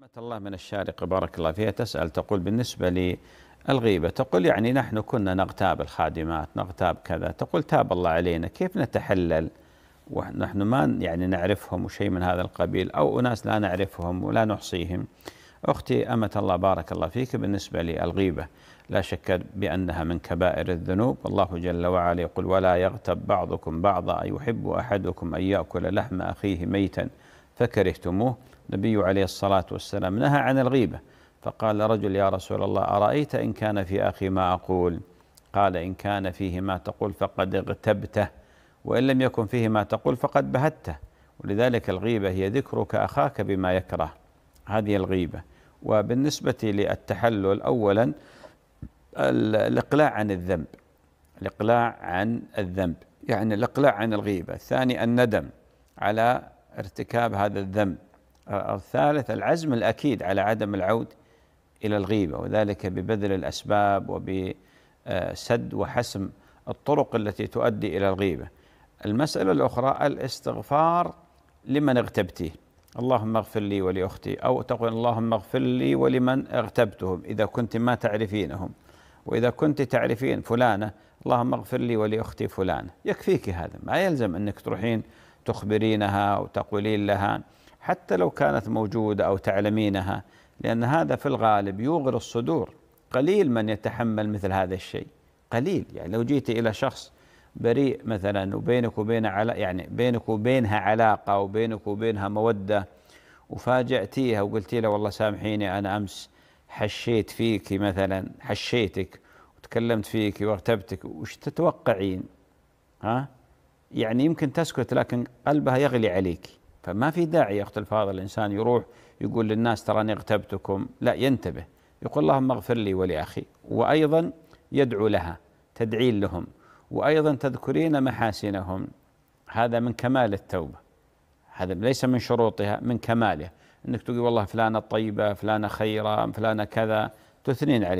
أمة الله من الشارقة بارك الله فيها تسأل تقول بالنسبة للغيبة تقول يعني نحن كنا نغتاب الخادمات نغتاب كذا تقول تاب الله علينا كيف نتحلل ونحن ما يعني نعرفهم وشيء من هذا القبيل أو أناس لا نعرفهم ولا نحصيهم أختي أمة الله بارك الله فيك بالنسبة للغيبة لا شك بأنها من كبائر الذنوب والله جل وعلا يقول ولا يغتب بعضكم بعضا أيحب أحدكم أن يأكل لحم أخيه ميتا فكرهتموه النبي عليه الصلاة والسلام نهى عن الغيبة فقال رجل يا رسول الله أرأيت إن كان في أخي ما أقول قال إن كان فيه ما تقول فقد اغتبته وإن لم يكن فيه ما تقول فقد بهته ولذلك الغيبة هي ذكرك أخاك بما يكره هذه الغيبة وبالنسبة للتحلل أولا الإقلاع عن الذنب الإقلاع عن الذنب يعني الإقلاع عن الغيبة الثاني الندم على ارتكاب هذا الذنب آه، الثالث العزم الأكيد على عدم العود إلى الغيبة وذلك ببذل الأسباب وبسد وحسم الطرق التي تؤدي إلى الغيبة المسألة الأخرى الاستغفار لمن اغتبته اللهم اغفر لي ولأختي أو تقول اللهم اغفر لي ولمن اغتبتهم إذا كنت ما تعرفينهم وإذا كنت تعرفين فلانة اللهم اغفر لي ولأختي فلانة يكفيك هذا ما يلزم أنك تروحين تخبرينها وتقولين لها حتى لو كانت موجودة أو تعلمينها لأن هذا في الغالب يغر الصدور قليل من يتحمل مثل هذا الشيء قليل يعني لو جيت إلى شخص بريء مثلا وبينك وبين على يعني بينك وبينها علاقة وبينك وبينها مودة وفاجأتيها وقلتي له والله سامحيني أنا أمس حشيت فيك مثلا حشيتك وتكلمت فيك وارتبتك وش تتوقعين ها يعني يمكن تسكت لكن قلبها يغلي عليك فما في داعي يا اختي الفاضل الانسان يروح يقول للناس تراني اغتبتكم لا ينتبه يقول اللهم اغفر لي ولاخي وايضا يدعو لها تدعين لهم وايضا تذكرين محاسنهم هذا من كمال التوبه هذا ليس من شروطها من كماله انك تقول والله فلانه طيبه فلانه خيره فلانه كذا تثنين عليه